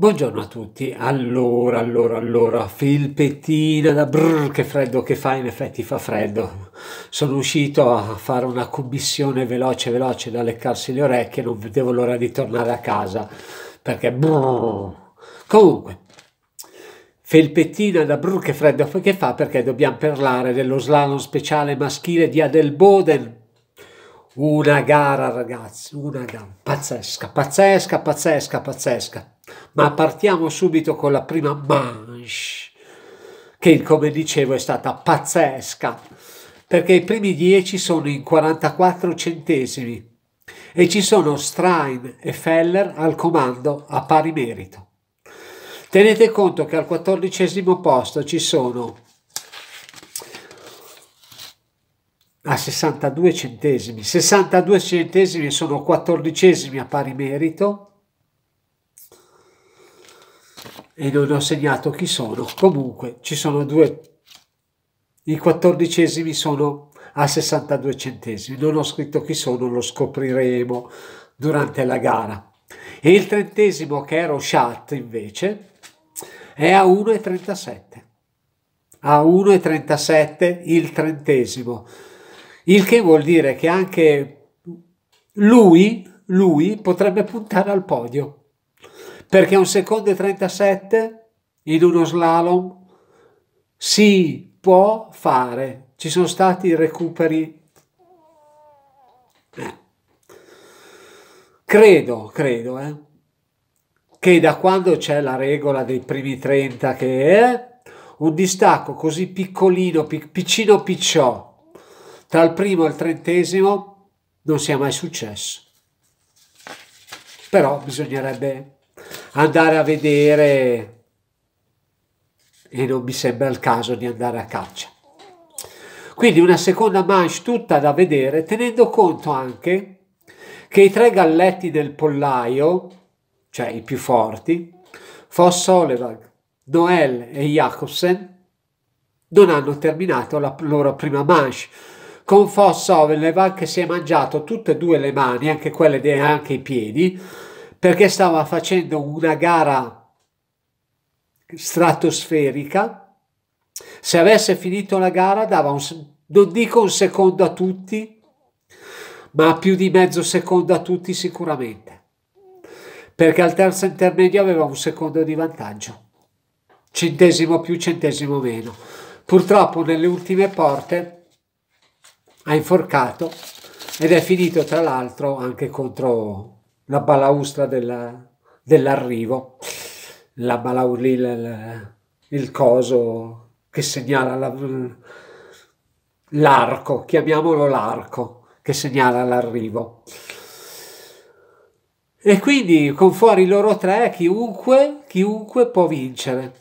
Buongiorno a tutti. Allora, allora, allora, filpettina da brrr, che freddo che fa, in effetti fa freddo. Sono uscito a fare una commissione veloce, veloce da leccarsi le orecchie, non vedevo l'ora di tornare a casa perché brrr. Comunque, felpettina da brrr, che freddo che fa perché dobbiamo parlare dello slalom speciale maschile di Adelboden. Una gara, ragazzi, una gara pazzesca, pazzesca, pazzesca, pazzesca. Ma partiamo subito con la prima manche, che come dicevo è stata pazzesca, perché i primi 10 sono in 44 centesimi e ci sono Strain e Feller al comando a pari merito. Tenete conto che al quattordicesimo posto ci sono a 62 centesimi, 62 centesimi sono quattordicesimi a pari merito e non ho segnato chi sono. Comunque ci sono due, i quattordicesimi sono a 62 centesimi, non ho scritto chi sono, lo scopriremo durante la gara. E il trentesimo che era Roshat invece è a 1,37. A 1,37 il trentesimo, il che vuol dire che anche lui, lui potrebbe puntare al podio perché un secondo e 37 in uno slalom si può fare. Ci sono stati recuperi. Eh. Credo, credo, eh, che da quando c'è la regola dei primi 30 che è un distacco così piccolino, pic piccino picciò, tra il primo e il trentesimo non sia mai successo. Però bisognerebbe andare a vedere e non mi sembra il caso di andare a caccia. Quindi una seconda manche tutta da vedere, tenendo conto anche che i tre galletti del pollaio, cioè i più forti, Foss Olevag, Noel e Jacobsen, non hanno terminato la loro prima manche, con Foss Olevag che si è mangiato tutte e due le mani, anche quelle e anche i piedi, perché stava facendo una gara stratosferica. Se avesse finito la gara dava un, non dico un secondo a tutti, ma più di mezzo secondo a tutti sicuramente, perché al terzo intermedio aveva un secondo di vantaggio, centesimo più, centesimo meno. Purtroppo nelle ultime porte ha inforcato ed è finito tra l'altro anche contro la balaustra della, dell'arrivo, la balaurina, il, il coso che segnala la, l'arco, chiamiamolo l'arco, che segnala l'arrivo. E quindi con fuori loro tre chiunque, chiunque può vincere.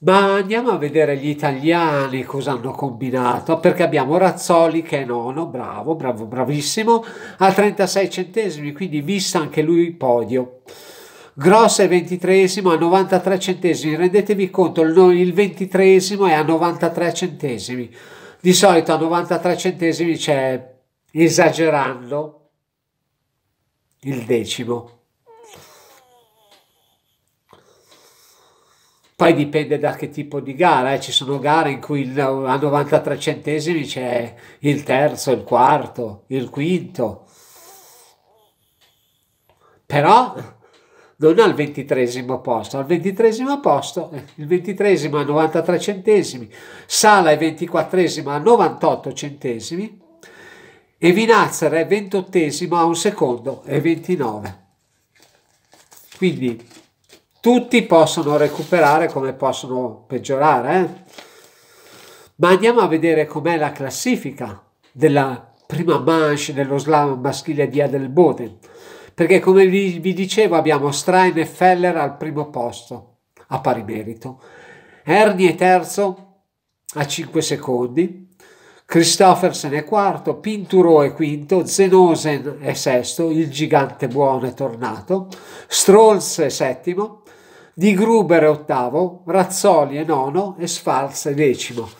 Ma andiamo a vedere gli italiani cosa hanno combinato, perché abbiamo Razzoli che è nono, bravo, bravo, bravissimo, a 36 centesimi, quindi vista anche lui podio. Grosso è 23 a 93 centesimi, rendetevi conto, il 23 è a 93 centesimi. Di solito a 93 centesimi c'è, esagerando, il decimo. Poi dipende da che tipo di gara, eh. ci sono gare in cui a 93 centesimi c'è il terzo, il quarto, il quinto. Però non al ventitresimo posto, al ventitresimo posto, eh, il ventitresimo a 93 centesimi, Sala è ventiquattresimo a 98 centesimi e Vinazzer è ventottesimo a un secondo e 29. Quindi tutti possono recuperare come possono peggiorare. Eh? Ma andiamo a vedere com'è la classifica della prima manche dello slam maschile di Adelboden. Perché come vi, vi dicevo abbiamo Strain e Feller al primo posto, a pari merito. Ernie è terzo a 5 secondi, Christoffersen è quarto, Pinturo è quinto, Zenosen è sesto, il gigante buono è tornato, Strolz è settimo, di Gruber è ottavo, Razzoli è nono e Sfalz è decimo.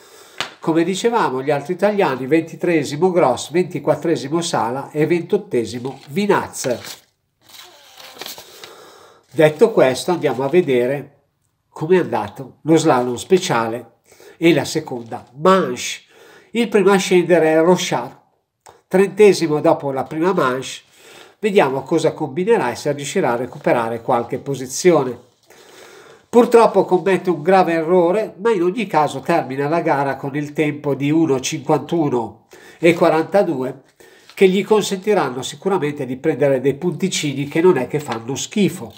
Come dicevamo, gli altri italiani, ventitresimo Gross, ventiquattresimo Sala e ventottesimo Vinazzer. Detto questo, andiamo a vedere come è andato lo slalom speciale e la seconda manche. Il primo a scendere è Rochard, trentesimo dopo la prima manche. Vediamo cosa combinerà e se riuscirà a recuperare qualche posizione. Purtroppo commette un grave errore, ma in ogni caso termina la gara con il tempo di 1.51 e 42 che gli consentiranno sicuramente di prendere dei punticini che non è che fanno schifo.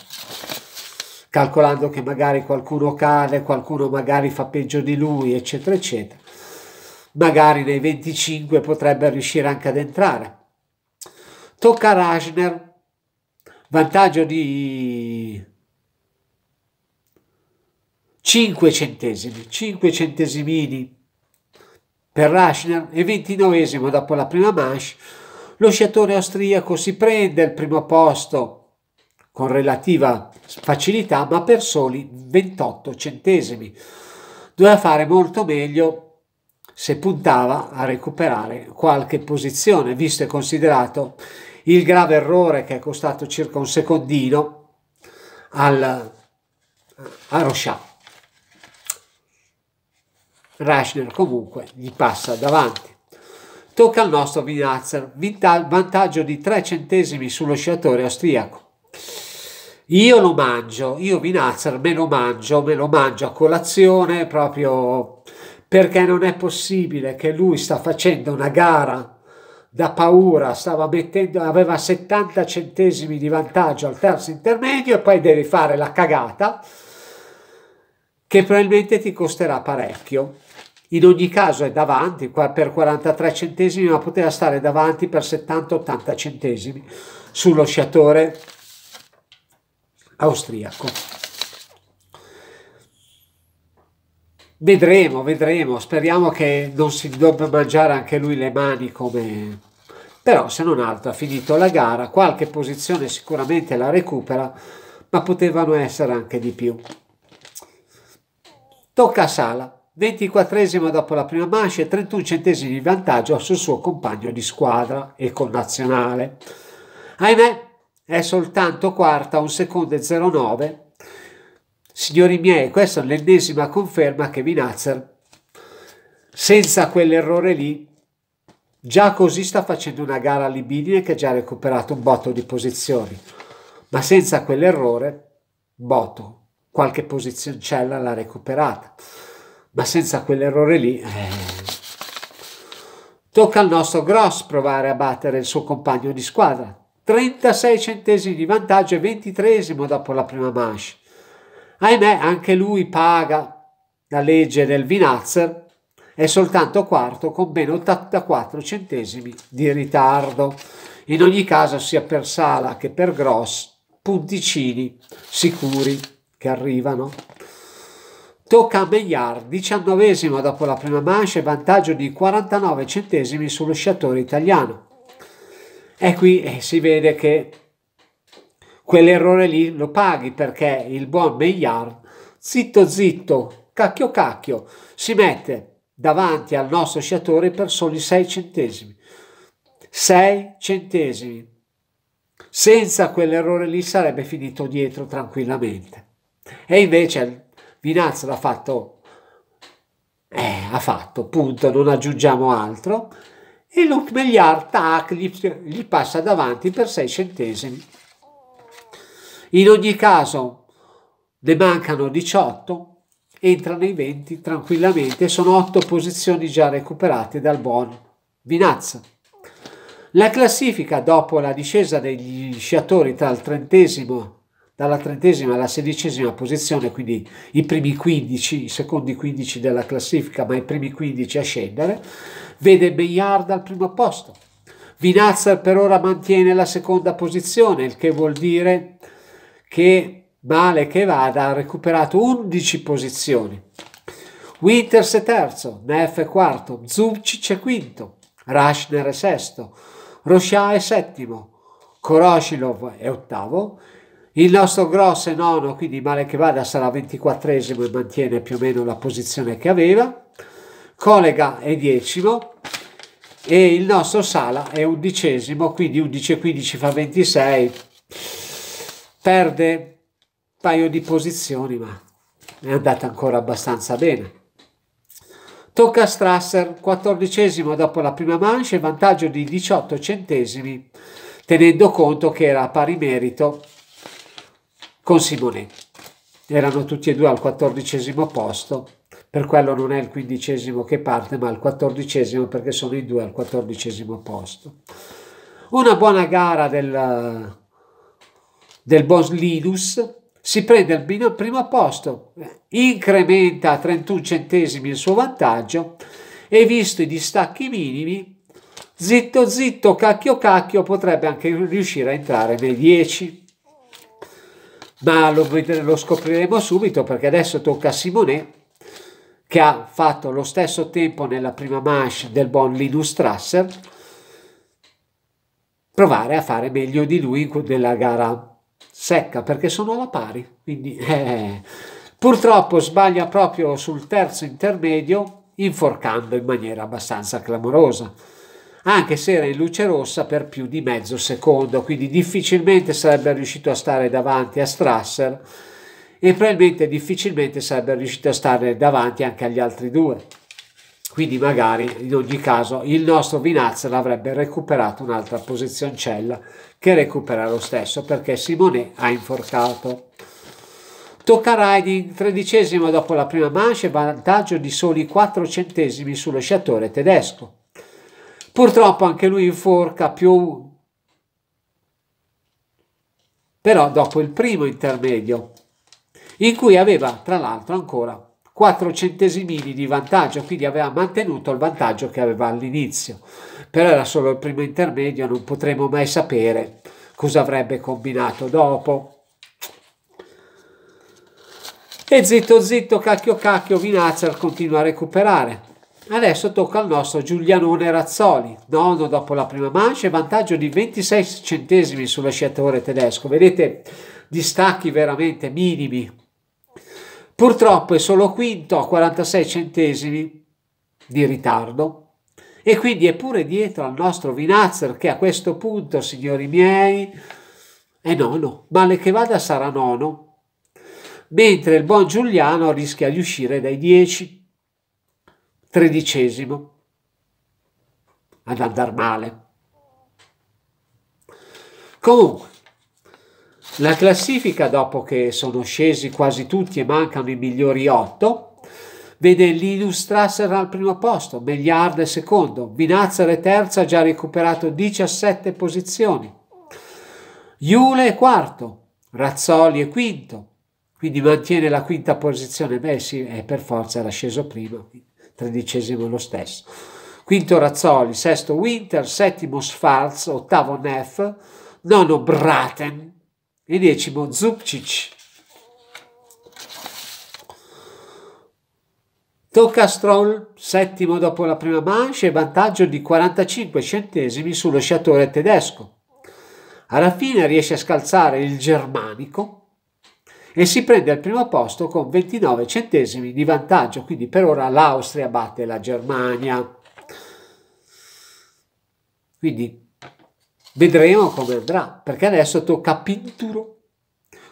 Calcolando che magari qualcuno cade, qualcuno magari fa peggio di lui, eccetera, eccetera. Magari nei 25 potrebbe riuscire anche ad entrare. Tocca a Rajner, vantaggio di 5 centesimi, 5 centesimini per Raschner e 29 dopo la prima manche, lo sciatore austriaco si prende il primo posto con relativa facilità, ma per soli 28 centesimi. Doveva fare molto meglio se puntava a recuperare qualche posizione, visto e considerato il grave errore che è costato circa un secondino al, a Rochat. Rashner comunque gli passa davanti. Tocca al nostro Vinazzer, vantaggio di 3 centesimi sullo sciatore austriaco. Io lo mangio, io Vinazzer me lo mangio, me lo mangio a colazione proprio perché non è possibile che lui sta facendo una gara da paura, stava mettendo, aveva 70 centesimi di vantaggio al terzo intermedio e poi devi fare la cagata che probabilmente ti costerà parecchio in ogni caso è davanti per 43 centesimi, ma poteva stare davanti per 70-80 centesimi sullo sciatore austriaco. Vedremo, vedremo, speriamo che non si dobbia mangiare anche lui le mani come... Però se non altro ha finito la gara, qualche posizione sicuramente la recupera, ma potevano essere anche di più. Tocca a Sala. 24 dopo la prima mancia e 31 centesimi di vantaggio sul suo compagno di squadra e connazionale. Ahimè, è soltanto quarta, un secondo e 0,9. Signori miei, questa è l'ennesima conferma che Vinazzer, senza quell'errore lì, già così sta facendo una gara a libidine che ha già recuperato un botto di posizioni, ma senza quell'errore, botto, qualche posizioncella l'ha recuperata ma senza quell'errore lì... Eh. Tocca al nostro Gross provare a battere il suo compagno di squadra. 36 centesimi di vantaggio e 23 dopo la prima manche. Ahimè, anche lui paga la legge del Vinazzer, è soltanto quarto con ben 84 centesimi di ritardo. In ogni caso, sia per Sala che per Gross, punticini sicuri che arrivano. Tocca a Megliar, diciannovesimo dopo la prima mancia, vantaggio di 49 centesimi sullo sciatore italiano. E qui eh, si vede che quell'errore lì lo paghi perché il buon Meillard, zitto zitto, cacchio cacchio, si mette davanti al nostro sciatore per soli 6 centesimi. 6 centesimi. Senza quell'errore lì sarebbe finito dietro tranquillamente. E invece Vinazza l'ha fatto, eh, ha fatto, punto, non aggiungiamo altro, e Luc Megliard, tac, gli, gli passa davanti per 6 centesimi. In ogni caso, ne mancano 18, entrano i 20 tranquillamente, sono 8 posizioni già recuperate dal buon Vinazza. La classifica dopo la discesa degli sciatori tra il trentesimo dalla trentesima alla sedicesima posizione, quindi i primi 15, i secondi 15 della classifica, ma i primi 15 a scendere, vede Meillard al primo posto. Vinazzer per ora mantiene la seconda posizione, il che vuol dire che male che vada ha recuperato 11 posizioni. Winters è terzo, Neff è quarto, Zubcic è quinto, Rushner è sesto, Rochat è settimo, Koroshilov è ottavo il nostro grosso è nono, quindi male che vada sarà 24esimo e mantiene più o meno la posizione che aveva. Collega è decimo e il nostro Sala è undicesimo, quindi 11 e 15 fa 26. Perde un paio di posizioni, ma è andata ancora abbastanza bene. Tocca a Strasser, quattordicesimo dopo la prima manche, vantaggio di 18 centesimi, tenendo conto che era a pari merito con Simonet. Erano tutti e due al quattordicesimo posto, per quello non è il quindicesimo che parte, ma il quattordicesimo perché sono i due al quattordicesimo posto. Una buona gara del, del Boss Linus, si prende il primo posto, incrementa a 31 centesimi il suo vantaggio e visto i distacchi minimi, zitto zitto, cacchio cacchio, potrebbe anche riuscire a entrare nei 10 ma lo, lo scopriremo subito perché adesso tocca a Simonet che ha fatto lo stesso tempo nella prima manche del buon Linus Strasser provare a fare meglio di lui nella gara secca perché sono alla pari quindi eh. purtroppo sbaglia proprio sul terzo intermedio inforcando in maniera abbastanza clamorosa anche se era in luce rossa per più di mezzo secondo, quindi difficilmente sarebbe riuscito a stare davanti a Strasser e probabilmente difficilmente sarebbe riuscito a stare davanti anche agli altri due. Quindi magari in ogni caso il nostro Vinazza l'avrebbe recuperato un'altra posizioncella che recupera lo stesso perché Simone ha inforcato. Tocca Riding, tredicesimo dopo la prima mancia, vantaggio di soli 4 centesimi sullo sciatore tedesco. Purtroppo anche lui inforca più, però dopo il primo intermedio, in cui aveva tra l'altro ancora 4 centesimi di vantaggio, quindi aveva mantenuto il vantaggio che aveva all'inizio, però era solo il primo intermedio, non potremo mai sapere cosa avrebbe combinato dopo. E zitto zitto, cacchio cacchio, Vinazzer continua a recuperare. Adesso tocca al nostro Giulianone Razzoli, nono dopo la prima mancia, vantaggio di 26 centesimi sulla sciatore tedesco. Vedete, distacchi veramente minimi. Purtroppo è solo quinto a 46 centesimi di ritardo e quindi è pure dietro al nostro Vinazzer che a questo punto, signori miei, è nono. Male che vada sarà nono. Mentre il buon Giuliano rischia di uscire dai 10 tredicesimo ad andar male. Comunque, la classifica dopo che sono scesi quasi tutti e mancano i migliori otto, vede Linus Strasser al primo posto, Megliard secondo, Binazzer è terza, già recuperato 17 posizioni, Iule è quarto, Razzoli è quinto, quindi mantiene la quinta posizione, beh sì, è per forza era sceso prima tredicesimo lo stesso. Quinto Razzoli, sesto Winter, settimo Sfarz, ottavo Neff, nono Braten e decimo Zupcic. Tocca a Stroll, settimo dopo la prima manche, vantaggio di 45 centesimi sullo sciatore tedesco. Alla fine riesce a scalzare il germanico e si prende al primo posto con 29 centesimi di vantaggio, quindi per ora l'Austria batte la Germania. Quindi vedremo come andrà, perché adesso tocca Pinturo.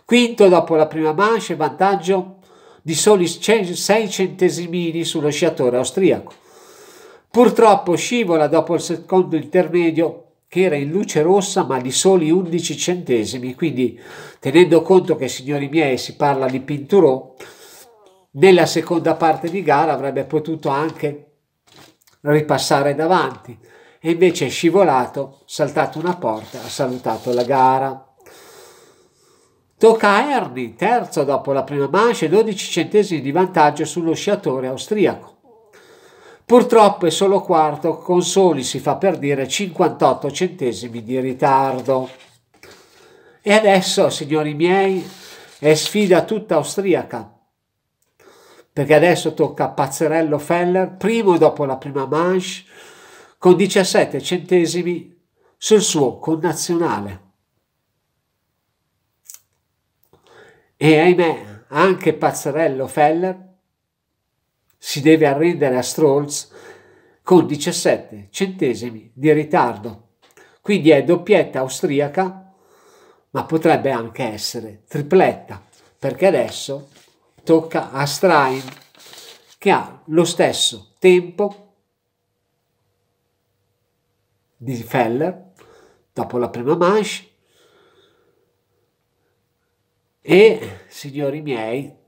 Quinto dopo la prima manche, vantaggio di soli 6 centesimi sullo sciatore austriaco. Purtroppo scivola dopo il secondo intermedio che era in luce rossa ma di soli 11 centesimi, quindi tenendo conto che signori miei si parla di Pinturò, nella seconda parte di gara avrebbe potuto anche ripassare davanti e invece è scivolato, saltato una porta, ha salutato la gara. Tocca a Erni, terzo dopo la prima manche, 12 centesimi di vantaggio sullo sciatore austriaco. Purtroppo è solo quarto, con soli si fa per dire 58 centesimi di ritardo. E adesso, signori miei, è sfida tutta austriaca, perché adesso tocca a Pazzerello Feller, primo dopo la prima manche, con 17 centesimi sul suo connazionale. E ahimè, anche Pazzerello Feller si deve arrendere a Strolls con 17 centesimi di ritardo. Quindi è doppietta austriaca, ma potrebbe anche essere tripletta, perché adesso tocca a Strain, che ha lo stesso tempo di Feller dopo la prima manche. E, signori miei,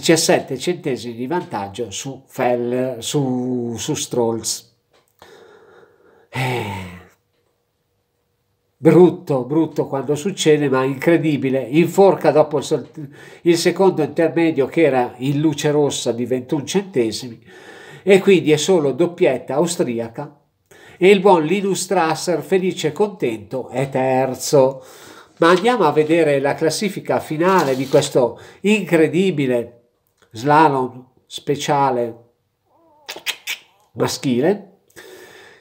17 centesimi di vantaggio su, Feller, su, su Strolls. Eh. Brutto, brutto quando succede, ma incredibile. Inforca dopo il, il secondo intermedio che era in luce rossa di 21 centesimi e quindi è solo doppietta austriaca e il buon Linus Strasser, felice e contento, è terzo. Ma andiamo a vedere la classifica finale di questo incredibile slalom speciale maschile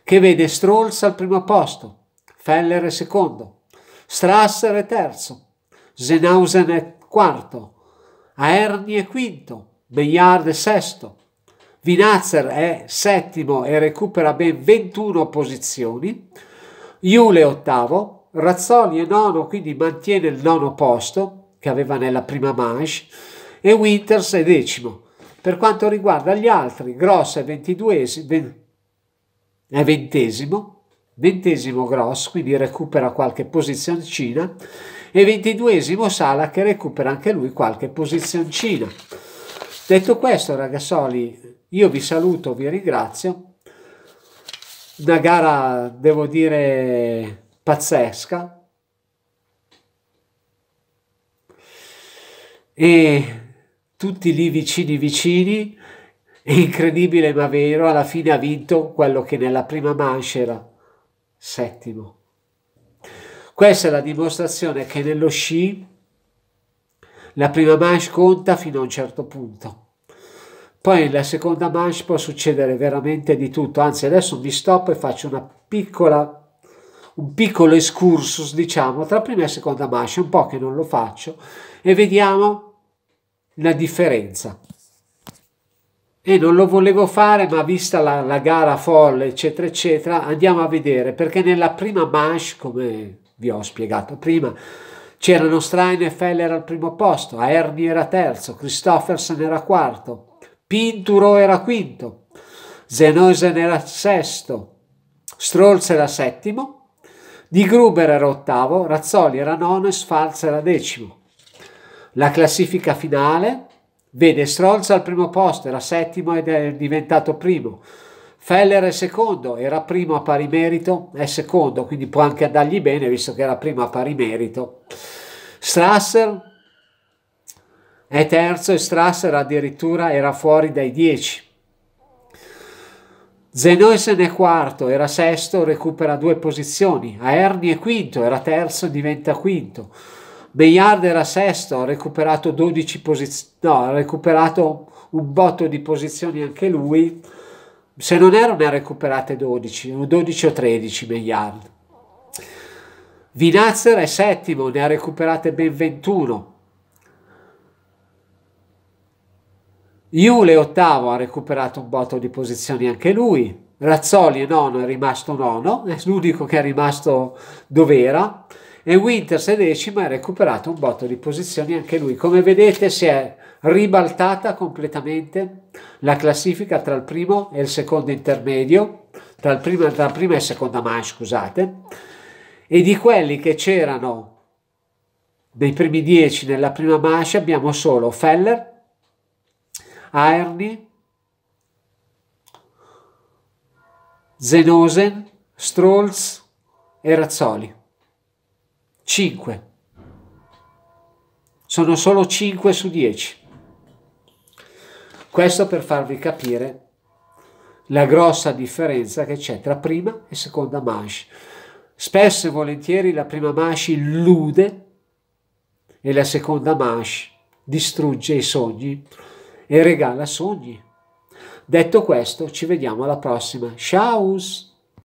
che vede Strolz al primo posto, Feller secondo, Strasser terzo, Zenhausen quarto, Aerni è quinto, Meillard sesto, Vinazzer è settimo e recupera ben 21 posizioni, Iule ottavo, Razzoli è nono, quindi mantiene il nono posto che aveva nella prima manche, e Winters è decimo. Per quanto riguarda gli altri, Gross è, ven è ventesimo, ventesimo Gross, quindi recupera qualche posizioncina, e ventiduesimo Sala che recupera anche lui qualche posizioncina. Detto questo, ragazzoli, io vi saluto, vi ringrazio. Una gara, devo dire, pazzesca. E tutti lì vicini vicini, incredibile ma vero, alla fine ha vinto quello che nella prima manche era settimo. Questa è la dimostrazione che nello sci la prima manche conta fino a un certo punto. Poi nella seconda manche può succedere veramente di tutto, anzi adesso mi stoppo e faccio una piccola un piccolo excursus, diciamo, tra prima e seconda manche, un po' che non lo faccio, e vediamo la differenza. E non lo volevo fare, ma vista la, la gara folle, eccetera, eccetera, andiamo a vedere, perché nella prima manche, come vi ho spiegato prima, c'erano Strain e Feller al primo posto, Ernie era terzo, Christoffersen era quarto, Pinturo era quinto, Zenoisen era sesto, Strolz era settimo, Di Gruber era ottavo, Razzoli era nono e Sfalz era decimo. La classifica finale vede Strolz al primo posto, era settimo ed è diventato primo. Feller è secondo, era primo a pari merito, è secondo, quindi può anche andargli bene visto che era primo a pari merito. Strasser è terzo e Strasser addirittura era fuori dai 10. Zenoisen è quarto, era sesto, recupera due posizioni. Aerni è quinto, era terzo, diventa quinto. Bayard era sesto, ha recuperato 12 posizioni, no, ha recuperato un botto di posizioni anche lui. Se non erro ne ha recuperate 12, 12 o 13 Bayard. Vinazzer è settimo, ne ha recuperate ben 21. Iule ottavo ha recuperato un botto di posizioni anche lui. Razzoli è nono, è rimasto nono, è l'unico che è rimasto dove era e Winters è decima ha recuperato un botto di posizioni anche lui. Come vedete si è ribaltata completamente la classifica tra il primo e il secondo intermedio, tra, il primo, tra la prima e la seconda manche, scusate, e di quelli che c'erano nei primi dieci nella prima manche abbiamo solo Feller, Aerni, Zenosen, Strolls e Razzoli. 5. Sono solo 5 su 10. Questo per farvi capire la grossa differenza che c'è tra prima e seconda manche. Spesso e volentieri la prima manche illude e la seconda manche distrugge i sogni e regala sogni. Detto questo, ci vediamo alla prossima. Ciao!